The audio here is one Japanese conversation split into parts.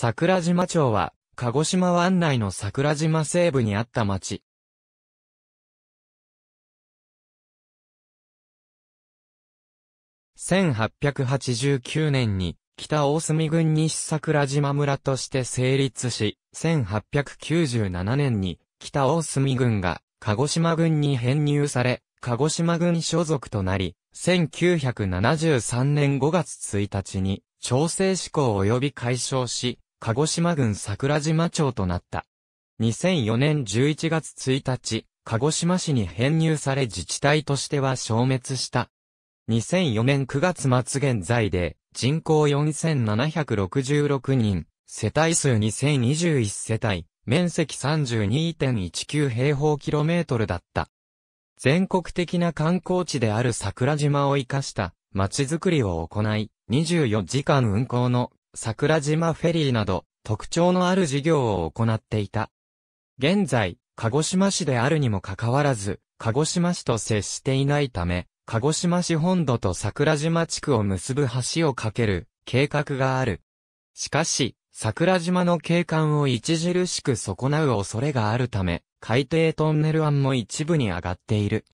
桜島町は、鹿児島湾内の桜島西部にあった町。1889年に、北大隅郡西桜島村として成立し、1897年に、北大隅郡が、鹿児島郡に編入され、鹿児島郡所属となり、1973年5月1日に、調整志向及び解消し、鹿児島郡桜島町となった。2004年11月1日、鹿児島市に編入され自治体としては消滅した。2004年9月末現在で人口4766人、世帯数2021世帯、面積32.19平方キロメートルだった。全国的な観光地である桜島を生かした街づくりを行い、24時間運行の桜島フェリーなど、特徴のある事業を行っていた。現在、鹿児島市であるにもかかわらず、鹿児島市と接していないため、鹿児島市本土と桜島地区を結ぶ橋を架ける計画がある。しかし、桜島の景観を著しく損なう恐れがあるため、海底トンネル案も一部に上がっている。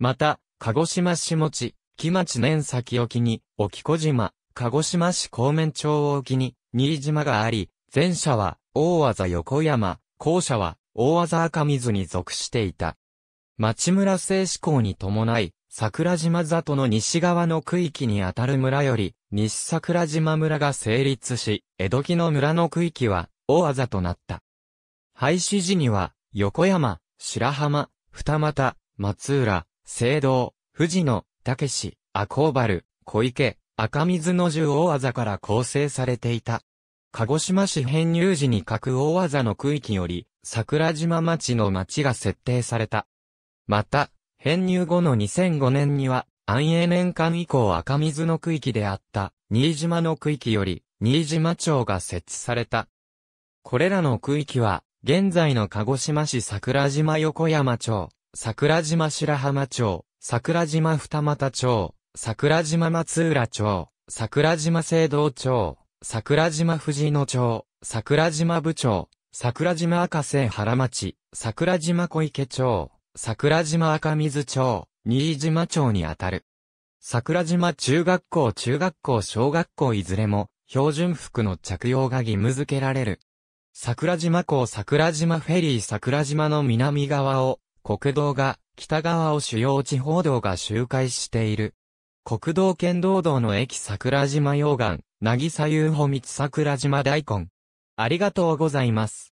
また、鹿児島市持ち、木町年先沖に、沖小島、鹿児島市高面町沖に、新島があり、前者は、大技横山、後者は、大技赤水に属していた。町村制志向に伴い、桜島里の西側の区域にあたる村より、西桜島村が成立し、江戸木の村の区域は、大技となった。廃止時には、横山、白浜、二俣、松浦、青道、富士野、武志、赤穂原、小池、赤水の十大技から構成されていた。鹿児島市編入時に各大技の区域より、桜島町の町が設定された。また、編入後の2005年には、安永年間以降赤水の区域であった、新島の区域より、新島町が設置された。これらの区域は、現在の鹿児島市桜島横山町、桜島白浜町、桜島二俣町、桜島松浦町、桜島聖堂町、桜島藤野町、桜島部町、桜島赤瀬原町、桜島小池町、桜島赤水町、新島町にあたる。桜島中学校中学校小学校いずれも、標準服の着用が義務付けられる。桜島港桜島フェリー桜島の南側を、国道が、北側を主要地方道が周回している。国道県道道の駅桜島溶岩、渚遊歩道桜島大根。ありがとうございます。